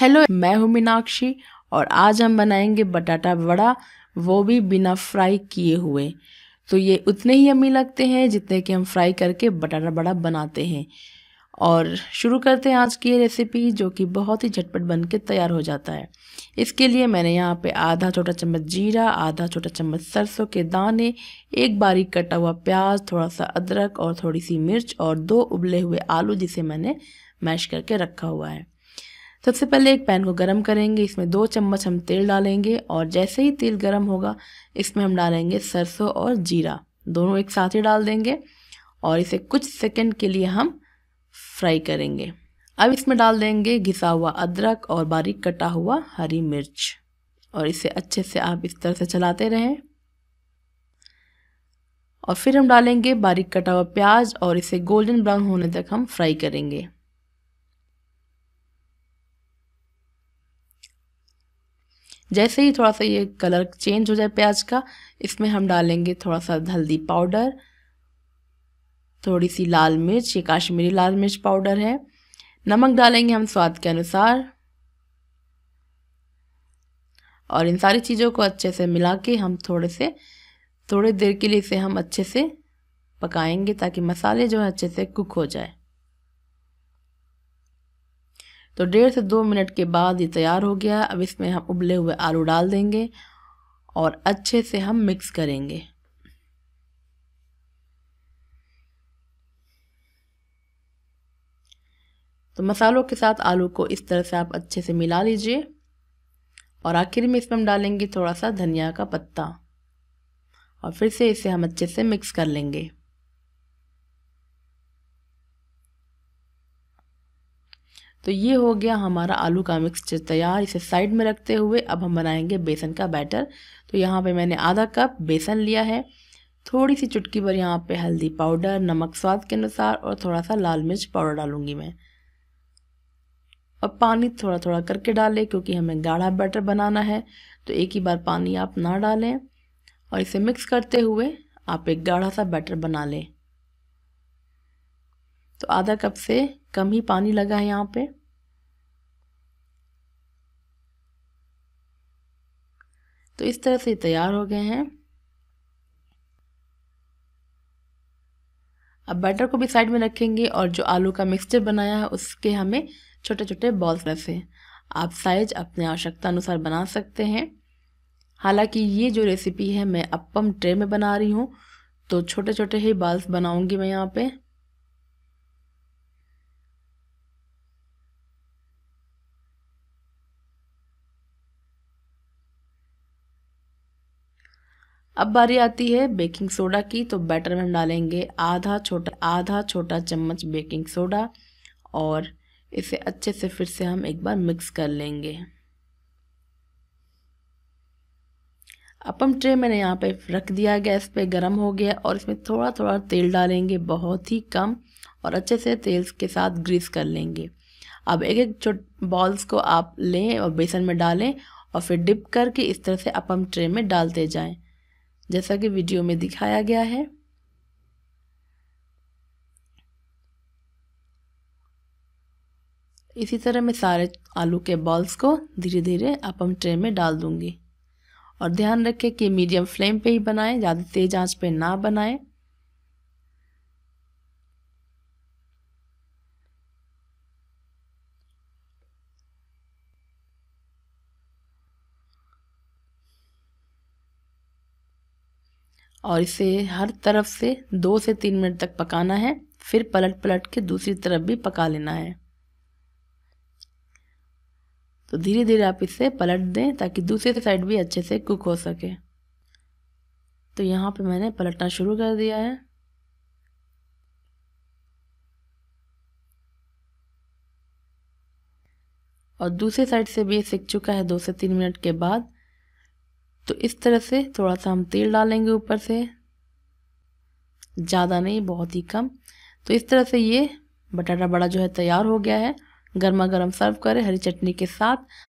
hello मैं हूँ मीनाक्षी और आज हम बनाएंगे बटाटा वड़ा वो भी बिना फ्राई किए हुए तो ये उतने ही अमी लगते हैं जितने कि हम फ्राई करके बटाटा वड़ा बनाते हैं और शुरू करते हैं आज की ये रेसिपी जो कि बहुत ही झटपट बन के तैयार हो जाता है इसके लिए मैंने यहाँ पे आधा छोटा चम्मच जीरा आधा छोटा चम्मच सरसों के दाने एक बारीक कटा हुआ प्याज थोड़ा सा अदरक और थोड़ी सी मिर्च और दो उबले हुए आलू जिसे मैंने मैश करके रखा हुआ है सबसे पहले एक पैन को गर्म करेंगे इसमें दो चम्मच हम तेल डालेंगे और जैसे ही तेल गर्म होगा इसमें हम डालेंगे सरसों और जीरा दोनों एक साथ ही डाल देंगे और इसे कुछ सेकंड के लिए हम फ्राई करेंगे अब इसमें डाल देंगे घिसा हुआ अदरक और बारीक कटा हुआ हरी मिर्च और इसे अच्छे से आप इस तरह से चलाते रहें और फिर हम डालेंगे बारीक कटा हुआ प्याज और इसे गोल्डन ब्राउन होने तक हम फ्राई करेंगे जैसे ही थोड़ा सा ये कलर चेंज हो जाए प्याज का इसमें हम डालेंगे थोड़ा सा हल्दी पाउडर थोड़ी सी लाल मिर्च ये काश्मीरी लाल मिर्च पाउडर है नमक डालेंगे हम स्वाद के अनुसार और इन सारी चीज़ों को अच्छे से मिला के हम थोड़े से थोड़ी देर के लिए इसे हम अच्छे से पकाएंगे ताकि मसाले जो है अच्छे से कुक हो जाए तो डेढ़ से दो मिनट के बाद ये तैयार हो गया अब इसमें हम उबले हुए आलू डाल देंगे और अच्छे से हम मिक्स करेंगे तो मसालों के साथ आलू को इस तरह से आप अच्छे से मिला लीजिए और आखिर में इसमें हम डालेंगे थोड़ा सा धनिया का पत्ता और फिर से इसे हम अच्छे से मिक्स कर लेंगे तो ये हो गया हमारा आलू का मिक्सचर तैयार इसे साइड में रखते हुए अब हम बनाएंगे बेसन का बैटर तो यहाँ पे मैंने आधा कप बेसन लिया है थोड़ी सी चुटकी भर यहाँ पे हल्दी पाउडर नमक स्वाद के अनुसार और थोड़ा सा लाल मिर्च पाउडर डालूंगी मैं और पानी थोड़ा थोड़ा करके डालें क्योंकि हमें गाढ़ा बैटर बनाना है तो एक ही बार पानी आप ना डालें और इसे मिक्स करते हुए आप एक गाढ़ा सा बैटर बना लें तो आधा कप से कम ही पानी लगा है यहाँ पे तो इस तरह से तैयार हो गए हैं अब बैटर को भी साइड में रखेंगे और जो आलू का मिक्सचर बनाया है उसके हमें छोटे छोटे बॉल्स रसे आप साइज अपने आवश्यकता अनुसार बना सकते हैं हालांकि ये जो रेसिपी है मैं अपम ट्रे में बना रही हूँ तो छोटे छोटे ही बॉल्स बनाऊंगी मैं यहाँ पे अब बारी आती है बेकिंग सोडा की तो बैटर में हम डालेंगे आधा छोटा आधा छोटा चम्मच बेकिंग सोडा और इसे अच्छे से फिर से हम एक बार मिक्स कर लेंगे अब हम ट्रे मैंने यहाँ पे रख दिया गैस पे गर्म हो गया और इसमें थोड़ा थोड़ा तेल डालेंगे बहुत ही कम और अच्छे से तेल के साथ ग्रीस कर लेंगे अब एक एक छोट बॉल्स को आप लें और बेसन में डालें और फिर डिप करके इस तरह से अपम ट्रे में डालते जाएं जैसा कि वीडियो में दिखाया गया है इसी तरह मैं सारे आलू के बॉल्स को धीरे धीरे अपम ट्रे में डाल दूंगी और ध्यान रखें कि मीडियम फ्लेम पे ही बनाएं ज़्यादा तेज़ आंच पे ना बनाएं और इसे हर तरफ से दो से तीन मिनट तक पकाना है फिर पलट पलट के दूसरी तरफ भी पका लेना है तो धीरे धीरे आप इसे पलट दें ताकि दूसरे साइड भी अच्छे से कुक हो सके तो यहाँ पे मैंने पलटना शुरू कर दिया है और दूसरे साइड से भी ये सीख चुका है दो से तीन मिनट के बाद तो इस तरह से थोड़ा सा हम तेल डालेंगे ऊपर से ज़्यादा नहीं बहुत ही कम तो इस तरह से ये बटाटा बड़ा जो है तैयार हो गया है गर्मा गर्म सर्व करें हरी चटनी के साथ